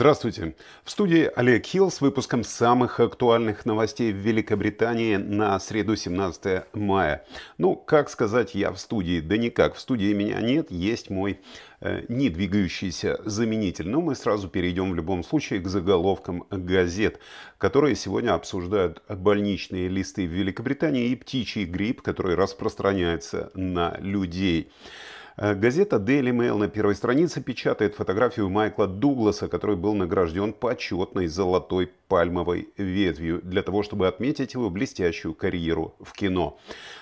Здравствуйте. В студии Олег Хилл с выпуском самых актуальных новостей в Великобритании на среду 17 мая. Ну, как сказать, я в студии? Да никак, в студии меня нет, есть мой э, не двигающийся заменитель. Но мы сразу перейдем в любом случае к заголовкам газет, которые сегодня обсуждают больничные листы в Великобритании и птичий грипп, который распространяется на людей. Э, газета Daily Mail на первой странице печатает фотографию Майкла Дугласа, который был награжден почетной золотой пальмовой ветвью для того, чтобы отметить его блестящую карьеру в кино.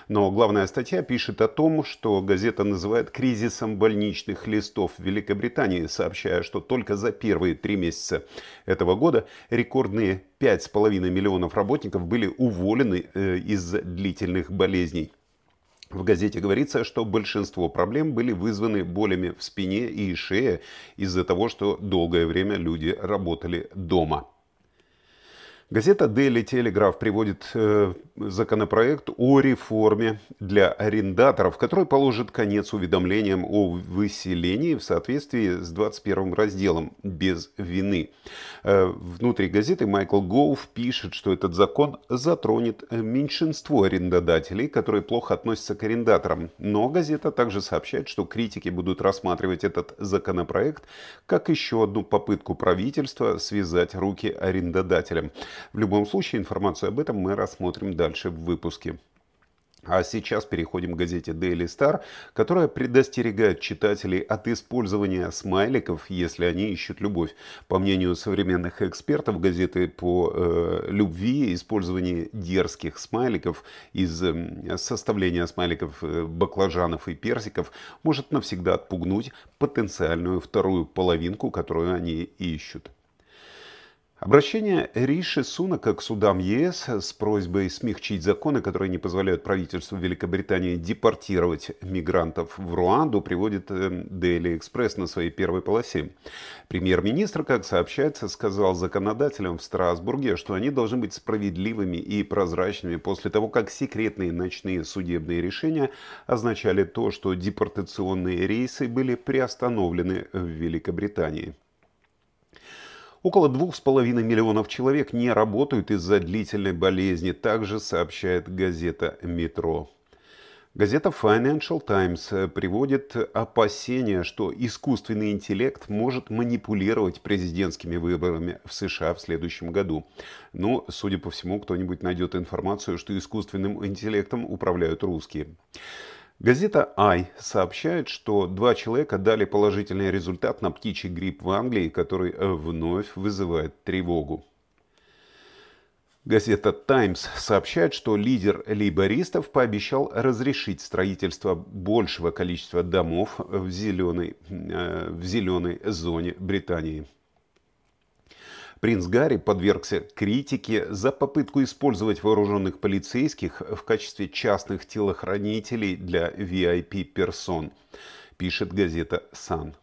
Но главная статья пишет о том, что газета называет кризисом больничных листов в Великобритании, сообщая, что только за первые три месяца этого года рекордные 5,5 миллионов работников были уволены э, из-за длительных болезней. В газете говорится, что большинство проблем были вызваны болями в спине и шее из-за того, что долгое время люди работали дома. Газета Daily Telegraph приводит э, законопроект о реформе для арендаторов, который положит конец уведомлениям о выселении в соответствии с 21 разделом «Без вины». Э, внутри газеты Майкл Гоуф пишет, что этот закон затронет меньшинство арендодателей, которые плохо относятся к арендаторам. Но газета также сообщает, что критики будут рассматривать этот законопроект как еще одну попытку правительства связать руки арендодателям. В любом случае, информацию об этом мы рассмотрим дальше в выпуске. А сейчас переходим к газете Daily Star, которая предостерегает читателей от использования смайликов, если они ищут любовь. По мнению современных экспертов газеты по э, любви, использование дерзких смайликов из э, составления смайликов э, баклажанов и персиков может навсегда отпугнуть потенциальную вторую половинку, которую они ищут. Обращение Риши Сунака к судам ЕС с просьбой смягчить законы, которые не позволяют правительству Великобритании депортировать мигрантов в Руанду, приводит э, Daily Express на своей первой полосе. Премьер-министр, как сообщается, сказал законодателям в Страсбурге, что они должны быть справедливыми и прозрачными после того, как секретные ночные судебные решения означали то, что депортационные рейсы были приостановлены в Великобритании. Около двух с половиной миллионов человек не работают из-за длительной болезни, также сообщает газета «Метро». Газета Financial Times приводит опасения, что искусственный интеллект может манипулировать президентскими выборами в США в следующем году. Но, ну, судя по всему, кто-нибудь найдет информацию, что искусственным интеллектом управляют русские. Газета «Ай» сообщает, что два человека дали положительный результат на птичий грипп в Англии, который э, вновь вызывает тревогу. Газета «Таймс» сообщает, что лидер лейбористов пообещал разрешить строительство большего количества домов в зеленой, э, в зеленой зоне Британии. Принц Гарри подвергся критике за попытку использовать вооруженных полицейских в качестве частных телохранителей для VIP-персон, пишет газета Sun.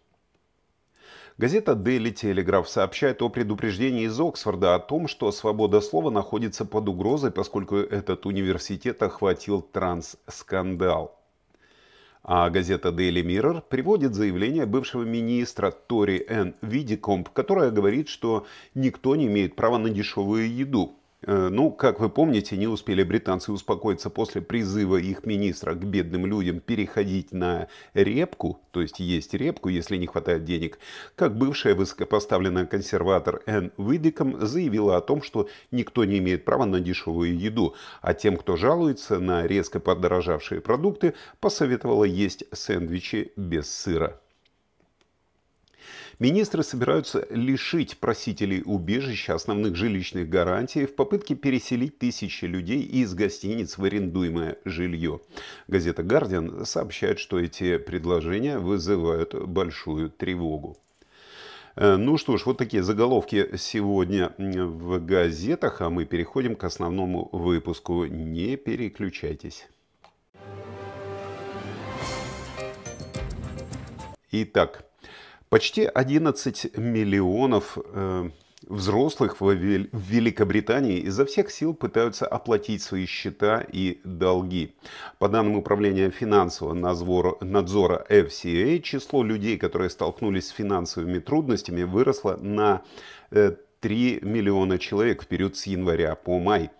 Газета Daily Telegraph сообщает о предупреждении из Оксфорда о том, что свобода слова находится под угрозой, поскольку этот университет охватил транс а газета Daily Mirror приводит заявление бывшего министра Тори Н. Видикомп, которая говорит, что никто не имеет права на дешевую еду. Э, ну, как вы помните, не успели британцы успокоиться после призыва их министра к бедным людям переходить на репку, то есть есть репку, если не хватает денег, как бывшая высокопоставленная консерватор Энн Видиком заявила о том, что никто не имеет права на дешевую еду, а тем, кто жалуется на резко подорожавшие продукты, посоветовала есть сэндвичи без сыра. Министры собираются лишить просителей убежища основных жилищных гарантий в попытке переселить тысячи людей из гостиниц в арендуемое жилье. Газета «Гардиан» сообщает, что эти предложения вызывают большую тревогу. Э, ну что ж, вот такие заголовки сегодня в газетах, а мы переходим к основному выпуску. Не переключайтесь. Итак, Почти 11 миллионов э, взрослых в Великобритании изо всех сил пытаются оплатить свои счета и долги. По данным Управления финансового надзора FCA, число людей, которые столкнулись с финансовыми трудностями, выросло на 3 э, миллиона человек в период с января по май.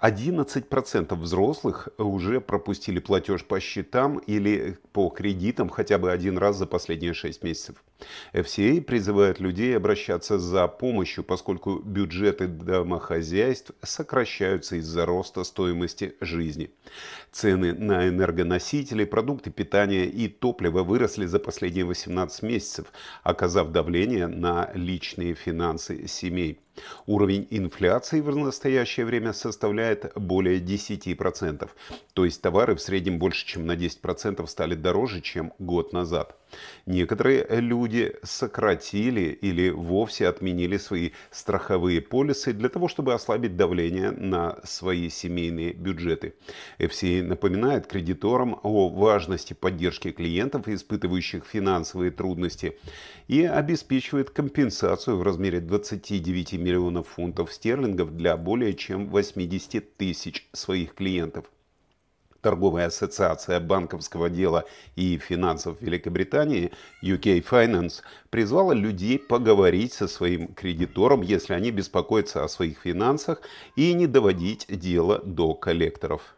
11% взрослых уже пропустили платеж по счетам или по кредитам хотя бы один раз за последние 6 месяцев. FCA призывает людей обращаться за помощью, поскольку бюджеты домохозяйств сокращаются из-за роста стоимости жизни. Цены на энергоносители, продукты питания и топливо выросли за последние 18 месяцев, оказав давление на личные финансы семей. Уровень инфляции в настоящее время составляет более 10%, то есть товары в среднем больше чем на 10% стали дороже, чем год назад. Некоторые люди сократили или вовсе отменили свои страховые полисы для того, чтобы ослабить давление на свои семейные бюджеты. FCA напоминает кредиторам о важности поддержки клиентов, испытывающих финансовые трудности, и обеспечивает компенсацию в размере 29 миллионов фунтов стерлингов для более чем 80 тысяч своих клиентов торговая ассоциация банковского дела и финансов Великобритании UK Finance призвала людей поговорить со своим кредитором, если они беспокоятся о своих финансах, и не доводить дело до коллекторов.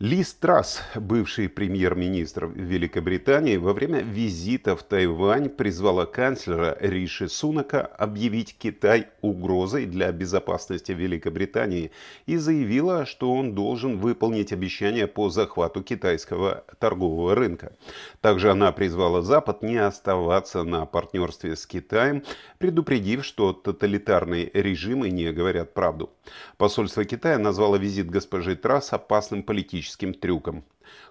Ли Страс, бывший премьер-министр Великобритании, во время визита в Тайвань призвала канцлера Риши Сунака объявить Китай угрозой для безопасности Великобритании и заявила, что он должен выполнить обещание по захвату китайского торгового рынка. Также она призвала Запад не оставаться на партнерстве с Китаем, предупредив, что тоталитарные режимы не говорят правду. Посольство Китая назвало визит госпожи Трасс опасным политическим трюком.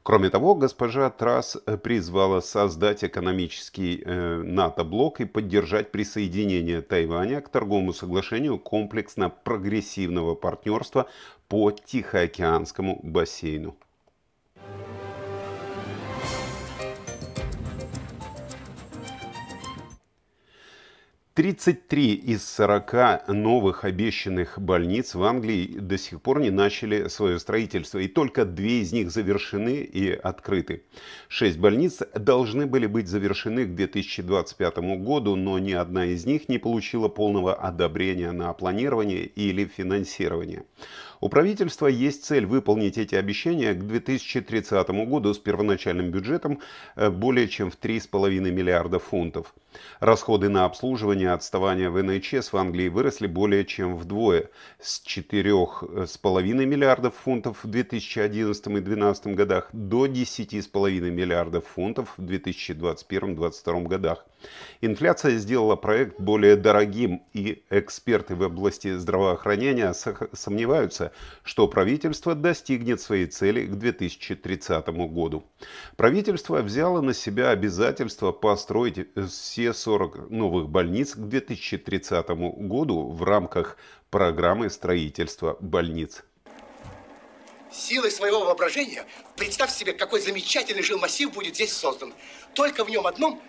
Кроме того, госпожа Трасс э, призвала создать экономический э, НАТО-блок и поддержать присоединение Тайваня к торговому соглашению комплексно-прогрессивного партнерства по Тихоокеанскому бассейну. 33 из 40 новых обещанных больниц в Англии до сих пор не начали свое строительство, и только две из них завершены и открыты. Шесть больниц должны были быть завершены к 2025 году, но ни одна из них не получила полного одобрения на планирование или финансирование. У правительства есть цель выполнить эти обещания к 2030 году с первоначальным бюджетом э, более чем в 3,5 миллиарда фунтов. Расходы на обслуживание отставания в НХС в Англии выросли более чем вдвое с 4,5 миллиардов фунтов в 2011 и 2012 годах до 10,5 миллиардов фунтов в 2021-2022 годах. Инфляция сделала проект более дорогим, и эксперты в области здравоохранения сомневаются, надеется, что правительство достигнет своей цели к 2030 году. Правительство взяло на себя обязательство построить все 40 новых больниц к 2030 году в рамках программы строительства больниц. Силой своего воображения представь себе, какой замечательный жилмассив будет здесь создан. Только в нем одном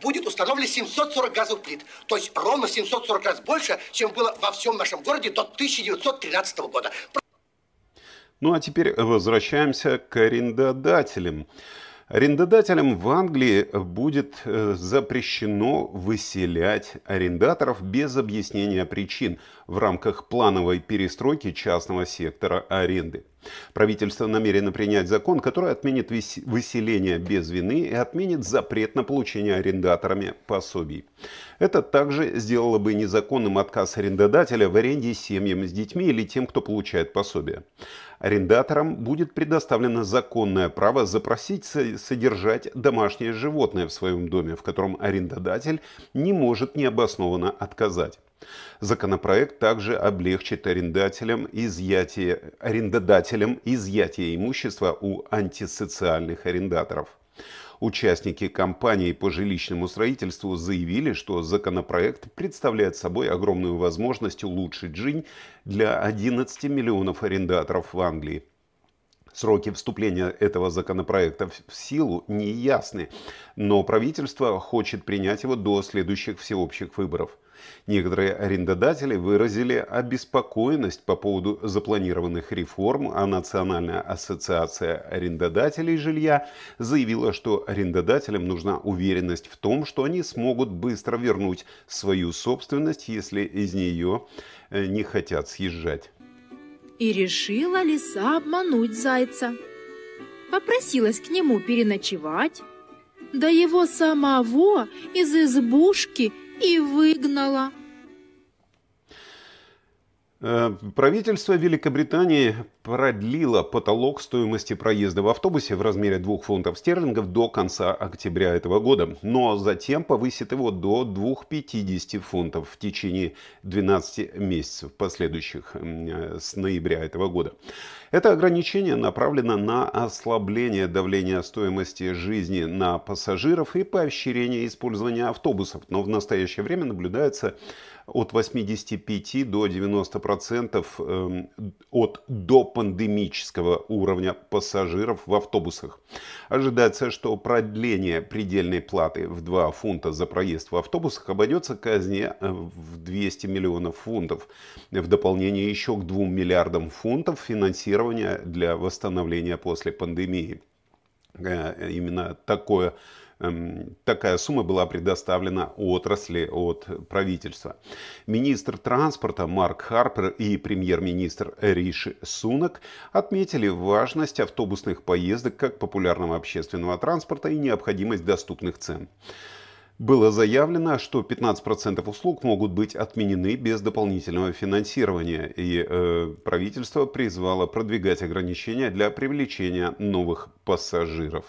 будет установлено 740 газовых плит. То есть ровно 740 раз больше, чем было во всем нашем городе до 1913 года. Ну а теперь возвращаемся к арендодателям. Арендодателям в Англии будет э, запрещено выселять арендаторов без объяснения причин в рамках плановой перестройки частного сектора аренды. Правительство намерено принять закон, который отменит выселение без вины и отменит запрет на получение арендаторами пособий. Это также сделало бы незаконным отказ арендодателя в аренде семьям с детьми или тем, кто получает пособие. Арендаторам будет предоставлено законное право запросить содержать домашнее животное в своем доме, в котором арендодатель не может необоснованно отказать. Законопроект также облегчит арендателям изъятие, арендодателям изъятие имущества у антисоциальных арендаторов. Участники кампании по жилищному строительству заявили, что законопроект представляет собой огромную возможность улучшить жизнь для 11 миллионов арендаторов в Англии. Сроки вступления этого законопроекта в силу не ясны, но правительство хочет принять его до следующих всеобщих выборов – Некоторые арендодатели выразили обеспокоенность по поводу запланированных реформ, а Национальная ассоциация арендодателей жилья заявила, что арендодателям нужна уверенность в том, что они смогут быстро вернуть свою собственность, если из нее э, не хотят съезжать. И решила лиса обмануть зайца. Попросилась к нему переночевать, да его самого из избушки – и выгнала. Э, правительство Великобритании продлило потолок стоимости проезда в автобусе в размере 2 фунтов стерлингов до конца октября этого года, но затем повысит его до 2,50 фунтов в течение 12 месяцев последующих э, с ноября этого года. Это ограничение направлено на ослабление давления стоимости жизни на пассажиров и поощрение использования автобусов, но в настоящее время наблюдается от 85 до 90% процентов эм, от допандемического уровня пассажиров в автобусах. Ожидается, что продление предельной платы в 2 фунта за проезд в автобусах обойдется казне э, в 200 миллионов фунтов. В дополнение еще к 2 миллиардам фунтов финансирования для восстановления после пандемии. Э, именно такое Эм, такая сумма была предоставлена отрасли от правительства. Министр транспорта Марк Харпер и премьер-министр Риши Сунок отметили важность автобусных поездок как популярного общественного транспорта и необходимость доступных цен. Было заявлено, что 15% услуг могут быть отменены без дополнительного финансирования, и э, правительство призвало продвигать ограничения для привлечения новых пассажиров.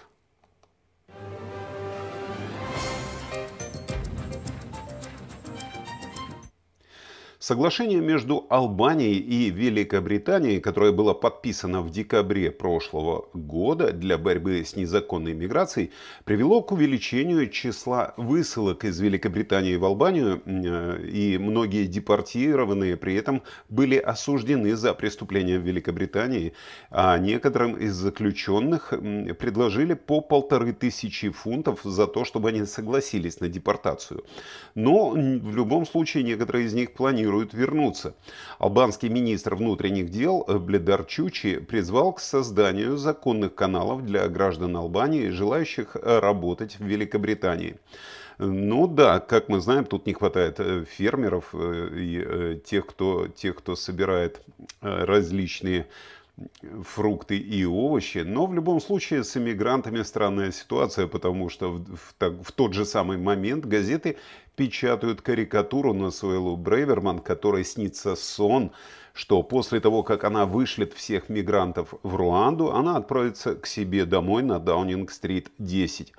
Соглашение между Албанией и Великобританией, которое было подписано в декабре прошлого года для борьбы с незаконной миграцией, привело к увеличению числа высылок из Великобритании в Албанию, э, и многие депортированные при этом были осуждены за преступления в Великобритании, а некоторым из заключенных предложили по полторы тысячи фунтов за то, чтобы они согласились на депортацию. Но в любом случае некоторые из них планируют планируют вернуться. Албанский министр внутренних дел э, Бледар Чучи призвал к созданию законных каналов для граждан Албании, желающих э, работать в Великобритании. Э, ну да, как мы знаем, тут не хватает фермеров и тех, кто, тех, кто собирает различные фрукты и овощи, но в любом случае с иммигрантами странная ситуация, потому что в, в, в тот же самый момент газеты печатают карикатуру на Суэлу Брейверман, которой снится сон, что после того, как она вышлет всех мигрантов в Руанду, она отправится к себе домой на Даунинг-стрит 10.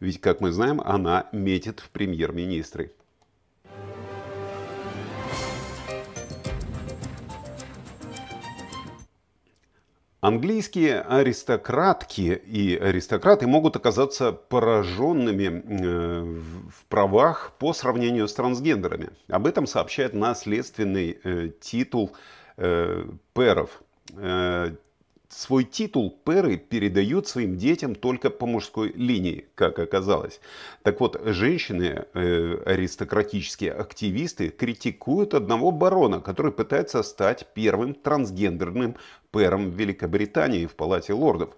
Ведь, как мы знаем, она метит в премьер-министры. Английские аристократки и аристократы могут оказаться пораженными э, в правах по сравнению с трансгендерами. Об этом сообщает наследственный э, титул э, перов свой титул перы передают своим детям только по мужской линии, как оказалось. Так вот, женщины, э, аристократические активисты, критикуют одного барона, который пытается стать первым трансгендерным пером в Великобритании в Палате лордов.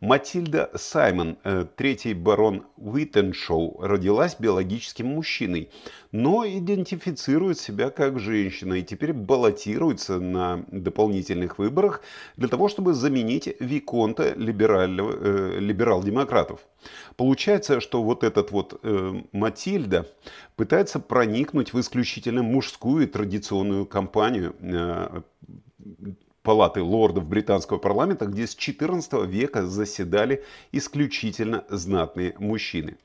Матильда Саймон, э, третий барон Уиттеншоу, родилась биологическим мужчиной, но идентифицирует себя как женщина и теперь баллотируется на дополнительных выборах для того, чтобы заменить Виконта э, либерал-демократов. Получается, что вот этот вот э, Матильда пытается проникнуть в исключительно мужскую и традиционную кампанию. Палаты лордов британского парламента, где с 14 века заседали исключительно знатные мужчины.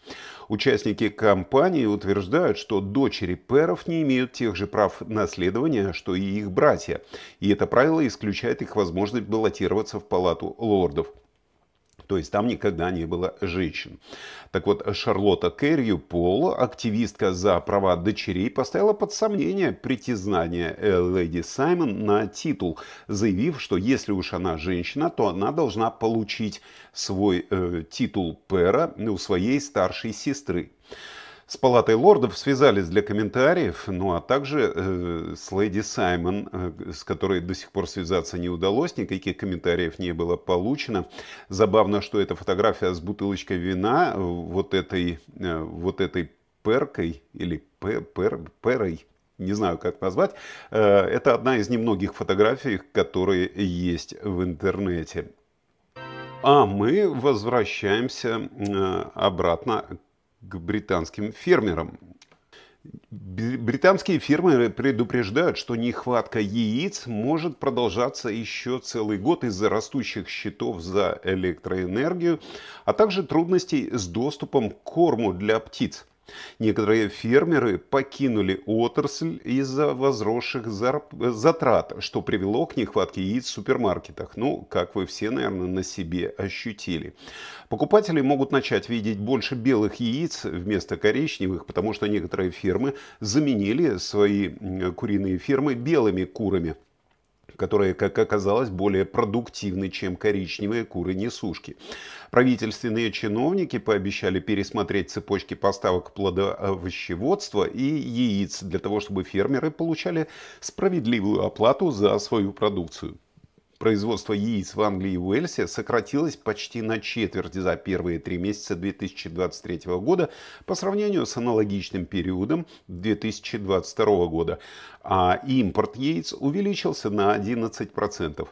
Участники кампании утверждают, что дочери перов не имеют тех же прав наследования, что и их братья, и это правило исключает их возможность баллотироваться в Палату лордов то есть там никогда не было женщин. Так вот, Шарлотта Кэрри Пол, активистка за права дочерей, поставила под сомнение притязание э, леди Саймон на титул, заявив, что если уж она женщина, то она должна получить свой э, титул пера у своей старшей сестры. С Палатой лордов связались для комментариев, ну а также э, с леди Саймон, э, с которой до сих пор связаться не удалось, никаких комментариев не было получено. Забавно, что эта фотография с бутылочкой вина, э, вот этой, э, вот этой перкой или пер, пер, перой, не знаю, как назвать. Э, это одна из немногих фотографий, которые есть в интернете. А мы возвращаемся э, обратно к британским фермерам. Британские фермеры предупреждают, что нехватка яиц может продолжаться еще целый год из-за растущих счетов за электроэнергию, а также трудностей с доступом к корму для птиц. Некоторые фермеры покинули отрасль из-за возросших затрат, что привело к нехватке яиц в супермаркетах. Ну, как вы все, наверное, на себе ощутили. Покупатели могут начать видеть больше белых яиц вместо коричневых, потому что некоторые фермы заменили свои куриные фермы белыми курами которые, как оказалось, более продуктивны, чем коричневые куры-несушки. Правительственные чиновники пообещали пересмотреть цепочки поставок плодовощеводства и яиц для того, чтобы фермеры получали справедливую оплату за свою продукцию производство яиц в Англии и Уэльсе сократилось почти на четверть за первые три месяца 2023 года по сравнению с аналогичным периодом 2022 года, а импорт яиц увеличился на 11%.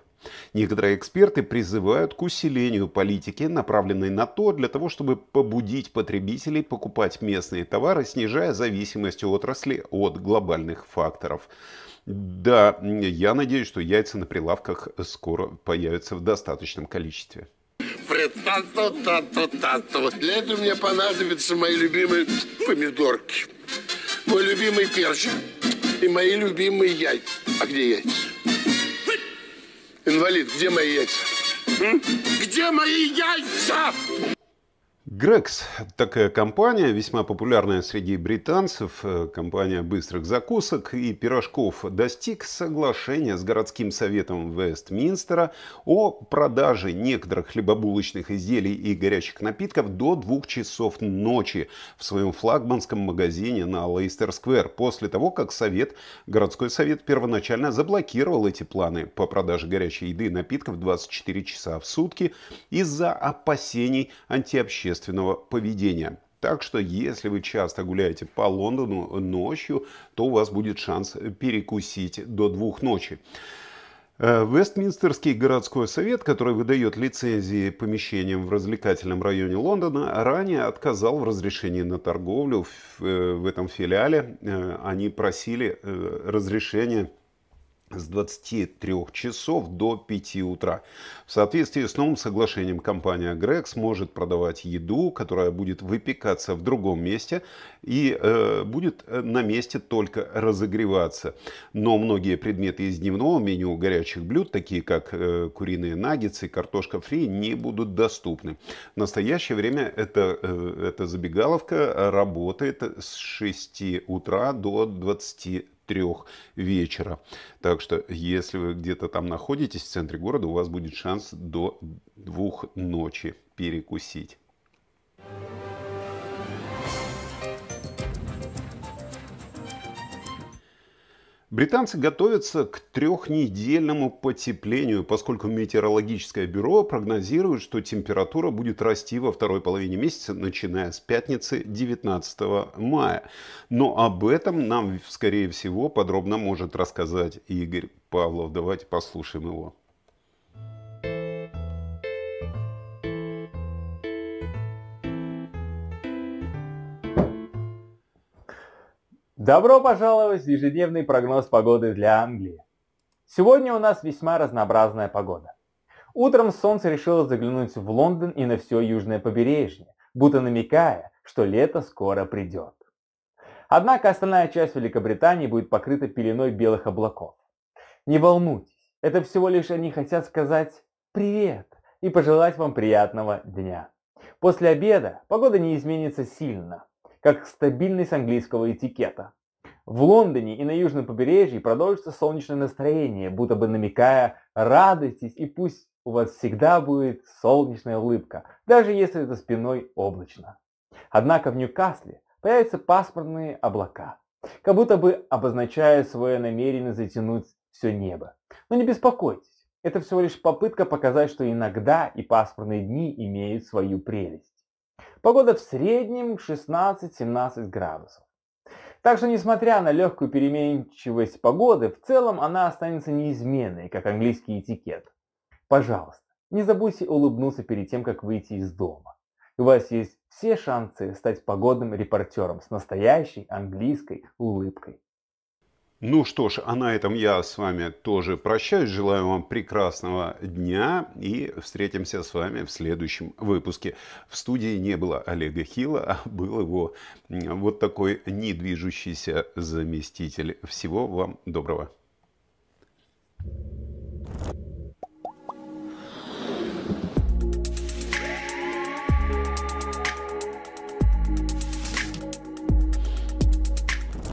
Некоторые эксперты призывают к усилению политики, направленной на то, для того, чтобы побудить потребителей покупать местные товары, снижая зависимость отрасли от глобальных факторов. Да, я надеюсь, что яйца на прилавках скоро появятся в достаточном количестве. Летом мне понадобятся мои любимые помидорки, мой любимый перчик и мои любимые яйца. А где яйца? Инвалид, где мои яйца? Где мои яйца? Грекс – такая компания, весьма популярная среди британцев, э, компания быстрых закусок и пирожков, достиг соглашения с городским советом Вестминстера о продаже некоторых хлебобулочных изделий и горячих напитков до двух часов ночи в своем флагманском магазине на Лейстер-сквер, после того, как совет, городской совет первоначально заблокировал эти планы по продаже горячей еды и напитков 24 часа в сутки из-за опасений антиобщественных собственного поведения. Так что, если вы часто гуляете по Лондону ночью, то у вас будет шанс перекусить до двух ночи. Э, Вестминстерский городской совет, который выдает лицензии помещениям в развлекательном районе Лондона, ранее отказал в разрешении на торговлю в, э, в этом филиале. Э, они просили разрешения с 23 часов до 5 утра. В соответствии с новым соглашением компания Grex сможет продавать еду, которая будет выпекаться в другом месте и э, будет э, на месте только разогреваться. Но многие предметы из дневного меню горячих блюд, такие как э, куриные наггетсы, картошка фри, не будут доступны. В настоящее время эта, э, эта забегаловка работает с 6 утра до 20 трех вечера. Так что, если вы где-то там находитесь, в центре города, у вас будет шанс до двух ночи перекусить. Британцы готовятся к трехнедельному потеплению, поскольку метеорологическое бюро прогнозирует, что температура будет расти во второй половине месяца, начиная с пятницы 19 мая. Но об этом нам, скорее всего, подробно может рассказать Игорь Павлов. Давайте послушаем его. Добро пожаловать в ежедневный прогноз погоды для Англии. Сегодня у нас весьма разнообразная погода. Утром солнце решило заглянуть в Лондон и на все южное побережье, будто намекая, что лето скоро придет. Однако остальная часть Великобритании будет покрыта пеленой белых облаков. Не волнуйтесь, это всего лишь они хотят сказать «Привет!» и пожелать вам приятного дня. После обеда погода не изменится сильно, как стабильность английского этикета. В Лондоне и на южном побережье продолжится солнечное настроение, будто бы намекая «радуйтесь и пусть у вас всегда будет солнечная улыбка, даже если это спиной облачно». Однако в Ньюкасле появятся пасмурные облака, как будто бы обозначая свое намерение затянуть все небо. Но не беспокойтесь, это всего лишь попытка показать, что иногда и пасмурные дни имеют свою прелесть. Погода в среднем 16-17 градусов. Так что, несмотря на легкую переменчивость погоды, в целом она останется неизменной, как английский этикет. Пожалуйста, не забудьте улыбнуться перед тем, как выйти из дома. У вас есть все шансы стать погодным репортером с настоящей английской улыбкой. Ну что ж, а на этом я с вами тоже прощаюсь. Желаю вам прекрасного дня и встретимся с вами в следующем выпуске. В студии не было Олега Хила, а был его вот такой недвижущийся заместитель. Всего вам доброго. thank you